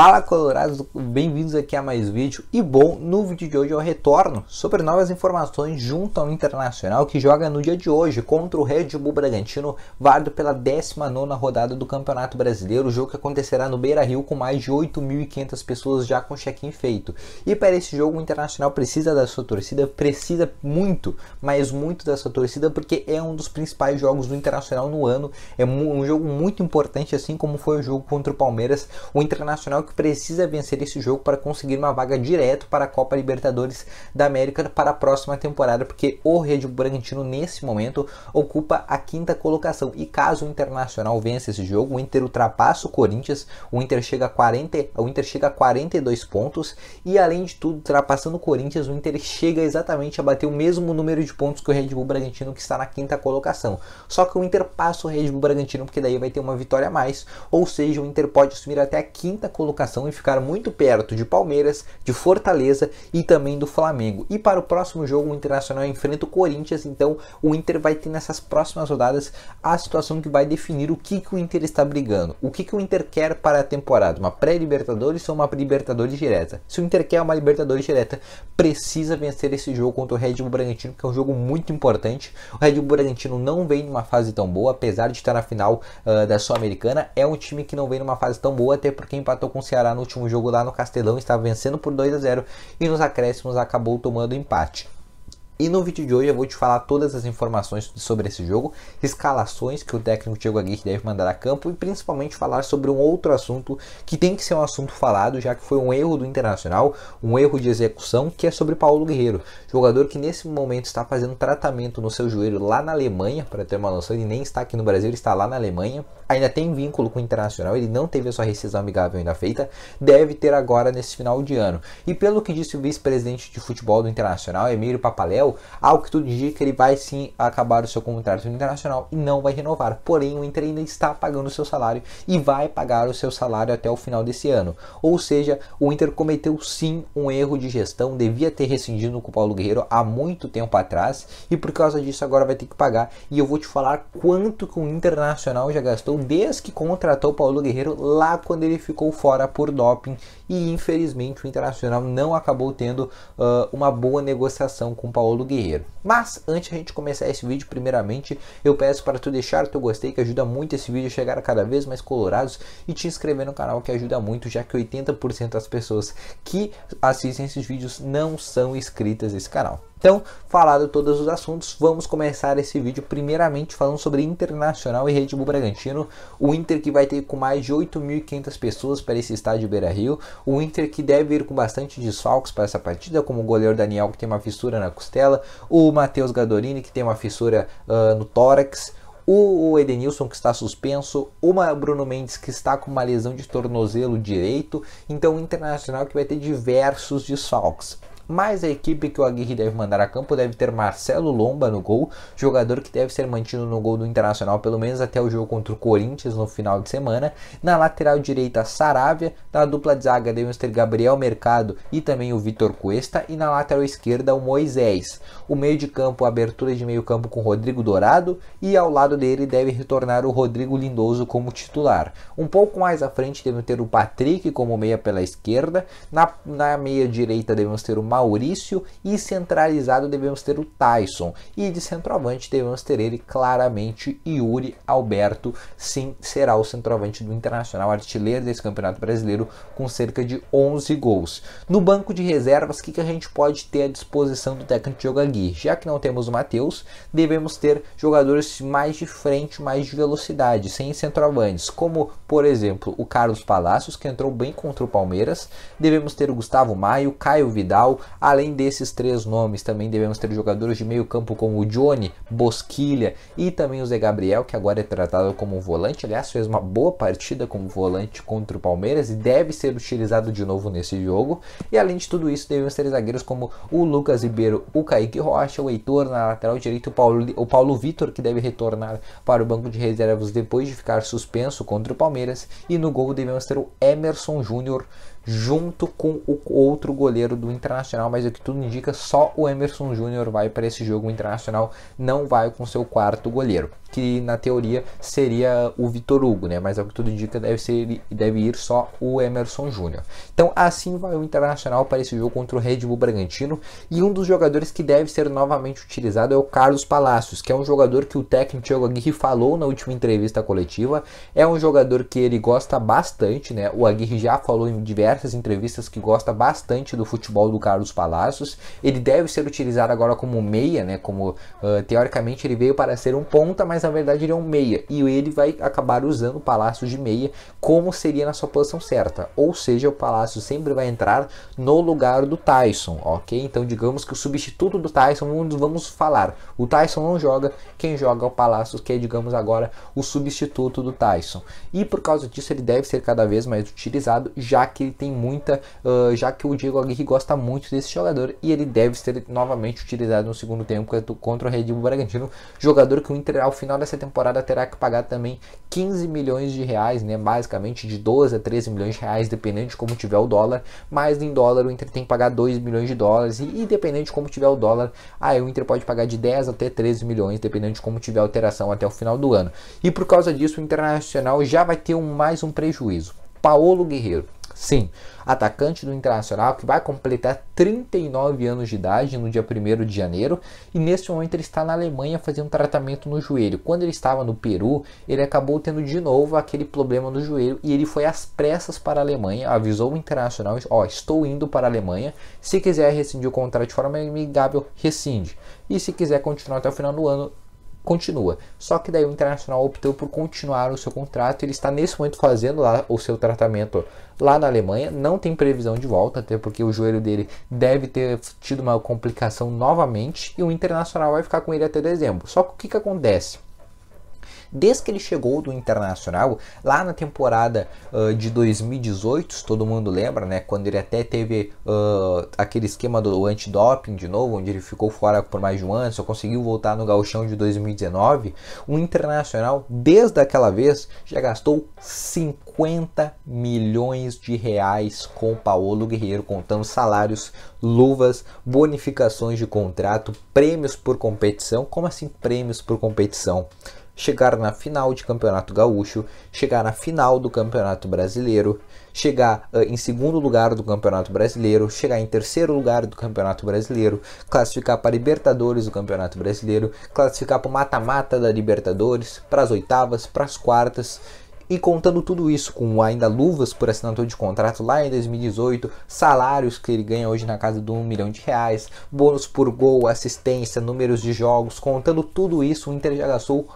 Fala colorados, bem-vindos aqui a mais vídeo e bom, no vídeo de hoje eu retorno sobre novas informações junto ao Internacional que joga no dia de hoje contra o Red Bull Bragantino, válido pela 19ª rodada do Campeonato Brasileiro, o jogo que acontecerá no Beira-Rio com mais de 8.500 pessoas já com check-in feito. E para esse jogo o Internacional precisa da sua torcida, precisa muito, mas muito da sua torcida porque é um dos principais jogos do Internacional no ano, é um jogo muito importante assim como foi o jogo contra o Palmeiras, o Internacional que precisa vencer esse jogo para conseguir uma vaga direto para a Copa Libertadores da América para a próxima temporada, porque o Red Bull Bragantino nesse momento ocupa a quinta colocação. E caso o Internacional vença esse jogo, o Inter ultrapassa o Corinthians, o Inter chega a 40, o Inter chega a 42 pontos e além de tudo, ultrapassando o Corinthians, o Inter chega exatamente a bater o mesmo número de pontos que o Red Bull Bragantino que está na quinta colocação. Só que o Inter passa o Red Bull Bragantino porque daí vai ter uma vitória a mais, ou seja, o Inter pode assumir até a quinta colocação colocação e ficar muito perto de Palmeiras, de Fortaleza e também do Flamengo. E para o próximo jogo, o Internacional enfrenta o Corinthians, então o Inter vai ter nessas próximas rodadas a situação que vai definir o que, que o Inter está brigando, o que, que o Inter quer para a temporada, uma pré-Libertadores ou uma Libertadores direta. Se o Inter quer uma Libertadores direta, precisa vencer esse jogo contra o Red Bull Bragantino, que é um jogo muito importante. O Red Bull Bragantino não vem numa fase tão boa, apesar de estar na final uh, da Sul-Americana, é um time que não vem numa fase tão boa, até porque empatou com com o Ceará no último jogo lá no Castelão, estava vencendo por 2 a 0 e nos acréscimos acabou tomando empate. E no vídeo de hoje eu vou te falar todas as informações sobre esse jogo, escalações que o técnico Thiago Aguirre deve mandar a campo e principalmente falar sobre um outro assunto que tem que ser um assunto falado, já que foi um erro do Internacional, um erro de execução, que é sobre Paulo Guerreiro, jogador que nesse momento está fazendo tratamento no seu joelho lá na Alemanha, para ter uma noção, ele nem está aqui no Brasil, ele está lá na Alemanha, ainda tem vínculo com o Internacional, ele não teve a sua rescisão amigável ainda feita, deve ter agora nesse final de ano. E pelo que disse o vice-presidente de futebol do Internacional, Emílio Papaléu, Rafael, algo que tudo indica que ele vai sim acabar o seu contrato Internacional e não vai renovar. Porém, o Inter ainda está pagando o seu salário e vai pagar o seu salário até o final desse ano. Ou seja, o Inter cometeu sim um erro de gestão, devia ter rescindido com o Paulo Guerreiro há muito tempo atrás e por causa disso agora vai ter que pagar. E eu vou te falar quanto que o Internacional já gastou desde que contratou o Paulo Guerreiro lá quando ele ficou fora por doping e infelizmente o Internacional não acabou tendo uh, uma boa negociação com o Paulo Paulo Guerreiro. Mas antes de a gente começar esse vídeo, primeiramente eu peço para tu deixar o teu gostei que ajuda muito esse vídeo a chegar a cada vez mais colorados e te inscrever no canal que ajuda muito, já que 80% das pessoas que assistem esses vídeos não são inscritas nesse canal. Então, falado todos os assuntos, vamos começar esse vídeo primeiramente falando sobre Internacional e Red Bull Bragantino. O Inter que vai ter com mais de 8.500 pessoas para esse estádio Beira-Rio. O Inter que deve ir com bastante desfalques para essa partida, como o goleiro Daniel que tem uma fissura na costela, o Matheus Gadorini que tem uma fissura uh, no tórax, o Edenilson que está suspenso, o Bruno Mendes que está com uma lesão de tornozelo direito, então o Internacional que vai ter diversos desfalques mas a equipe que o Aguirre deve mandar a campo deve ter Marcelo Lomba no gol, jogador que deve ser mantido no gol do Internacional pelo menos até o jogo contra o Corinthians no final de semana. Na lateral direita, Saravia, na dupla de zaga devemos ter Gabriel Mercado e também o Vitor Cuesta e na lateral esquerda o Moisés. O meio de campo, abertura de meio campo com Rodrigo Dourado e ao lado dele deve retornar o Rodrigo Lindoso como titular. Um pouco mais à frente devemos ter o Patrick como meia pela esquerda, na, na meia direita devemos ter o Maurício e centralizado devemos ter o Tyson e de centroavante devemos ter ele claramente Yuri Alberto, sim, será o centroavante do Internacional, artilheiro desse Campeonato Brasileiro com cerca de 11 gols. No banco de reservas, o que, que a gente pode ter à disposição do técnico Diogo Agui? Já que não temos o Matheus, devemos ter jogadores mais de frente, mais de velocidade, sem centroavantes, como por exemplo o Carlos Palacios, que entrou bem contra o Palmeiras. Devemos ter o Gustavo Maio, Caio Vidal, Além desses três nomes, também devemos ter jogadores de meio campo como o Johnny, Bosquilha e também o Zé Gabriel, que agora é tratado como volante. Aliás, fez uma boa partida como volante contra o Palmeiras e deve ser utilizado de novo nesse jogo. E além de tudo isso, devemos ter zagueiros como o Lucas Ribeiro, o Kaique Rocha, o Heitor na lateral direito, o Paulo, o Paulo Vitor, que deve retornar para o banco de reservas depois de ficar suspenso contra o Palmeiras. E no gol devemos ter o Emerson Júnior, junto com o outro goleiro do Internacional, mas o que tudo indica, só o Emerson Júnior vai para esse jogo o Internacional, não vai com seu quarto goleiro que na teoria seria o Vitor Hugo, né? Mas ao que tudo indica deve ser deve ir só o Emerson Júnior. Então assim vai o Internacional para esse jogo contra o Red Bull Bragantino e um dos jogadores que deve ser novamente utilizado é o Carlos Palacios, que é um jogador que o técnico Thiago Aguirre falou na última entrevista coletiva, é um jogador que ele gosta bastante, né? O Aguirre já falou em diversas entrevistas que gosta bastante do futebol do Carlos Palacios. Ele deve ser utilizado agora como meia, né? Como uh, teoricamente ele veio para ser um ponta, mas mas na verdade ele é um meia. E ele vai acabar usando o palácio de meia como seria na sua posição certa. Ou seja, o palácio sempre vai entrar no lugar do Tyson, ok? Então digamos que o substituto do Tyson, vamos falar, o Tyson não joga, quem joga é o palácio, que é digamos agora o substituto do Tyson. E por causa disso ele deve ser cada vez mais utilizado, já que ele tem muita, uh, já que o Diego Aguirre gosta muito desse jogador e ele deve ser novamente utilizado no segundo tempo contra o Red Bull Bragantino, jogador que o Inter ao final final dessa temporada terá que pagar também 15 milhões de reais, né? Basicamente de 12 a 13 milhões de reais, dependendo de como tiver o dólar. Mas em dólar o Inter tem que pagar 2 milhões de dólares. E, independente dependendo de como tiver o dólar, aí o Inter pode pagar de 10 até 13 milhões, dependendo de como tiver a alteração até o final do ano. E por causa disso, o Internacional já vai ter um, mais um prejuízo. Paolo Guerreiro. Sim, atacante do Internacional que vai completar 39 anos de idade no dia 1 de janeiro e nesse momento ele está na Alemanha fazendo tratamento no joelho. Quando ele estava no Peru, ele acabou tendo de novo aquele problema no joelho e ele foi às pressas para a Alemanha, avisou o Internacional, ó, oh, estou indo para a Alemanha, se quiser rescindir o contrato de forma amigável, rescinde. E se quiser continuar até o final do ano, continua. Só que daí o Internacional optou por continuar o seu contrato. Ele está nesse momento fazendo lá o seu tratamento lá na Alemanha. Não tem previsão de volta, até porque o joelho dele deve ter tido uma complicação novamente. E o Internacional vai ficar com ele até dezembro. Só que o que, que acontece? desde que ele chegou do Internacional, lá na temporada uh, de 2018, todo mundo lembra, né? Quando ele até teve uh, aquele esquema do antidoping de novo, onde ele ficou fora por mais de um ano, só conseguiu voltar no gauchão de 2019, o Internacional, desde aquela vez, já gastou 50 milhões de reais com Paulo Guerreiro, contando salários, luvas, bonificações de contrato, prêmios por competição. Como assim prêmios por competição? chegar na final de Campeonato Gaúcho, chegar na final do Campeonato Brasileiro, chegar uh, em segundo lugar do Campeonato Brasileiro, chegar em terceiro lugar do Campeonato Brasileiro, classificar para Libertadores do Campeonato Brasileiro, classificar para o mata-mata da Libertadores, para as oitavas, para as quartas. E contando tudo isso com ainda luvas por assinatura de contrato lá em 2018, salários que ele ganha hoje na casa de um milhão de reais, bônus por gol, assistência, números de jogos, contando tudo isso, o Inter já gastou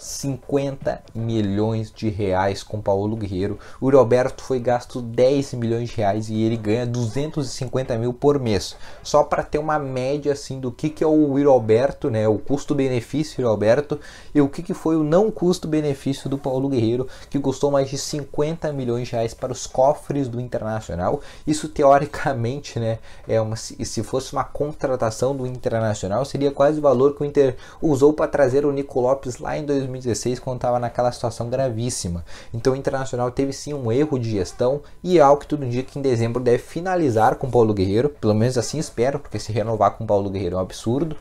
50 milhões de reais com Paulo Guerreiro. O Roberto foi gasto 10 milhões de reais e ele ganha 250 mil por mês. Só para ter uma média assim do que, que é o Roberto, né, o custo-benefício Roberto e o que, que foi o não custo-benefício do Paulo Guerreiro, que custou mais de 50 milhões de reais para os cofres do Internacional. Isso teoricamente, né, é uma se fosse uma contratação do Internacional, seria quase o valor que o Inter usou para trazer o Nico Lopes lá em 2000 2016, quando estava naquela situação gravíssima. Então o Internacional teve sim um erro de gestão e é algo que tudo indica que em dezembro deve finalizar com Paulo Guerreiro, pelo menos assim espero, porque se renovar com Paulo Guerreiro é um absurdo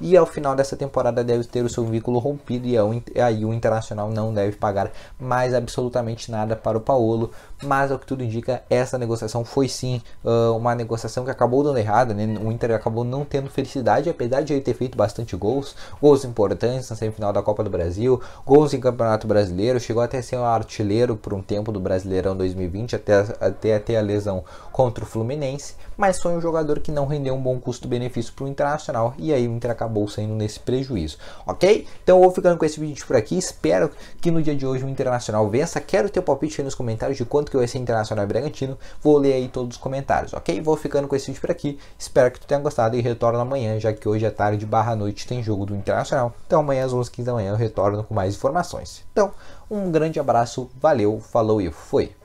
e ao final dessa temporada deve ter o seu vínculo rompido e é é aí o Internacional não deve pagar mais absolutamente nada para o Paolo, mas ao que tudo indica, essa negociação foi sim uma negociação que acabou dando errado, né? o Inter acabou não tendo felicidade, apesar de ele ter feito bastante gols, gols importantes na semifinal da Copa do Brasil, gols em Campeonato Brasileiro, chegou até a ser um artilheiro por um tempo do Brasileirão 2020, até, até, até a lesão contra o Fluminense, mas foi um jogador que não rendeu um bom custo-benefício para o Internacional, e aí o Inter acabou acabou saindo nesse prejuízo, ok? Então eu vou ficando com esse vídeo por aqui, espero que no dia de hoje o Internacional vença, quero ter o palpite aí nos comentários de quanto que vai ser Internacional e Bragantino, vou ler aí todos os comentários, ok? Vou ficando com esse vídeo por aqui, espero que tu tenha gostado e retorno amanhã, já que hoje à é tarde barra noite tem jogo do Internacional, então amanhã às 11h15 da manhã eu retorno com mais informações. Então, um grande abraço, valeu, falou e fui!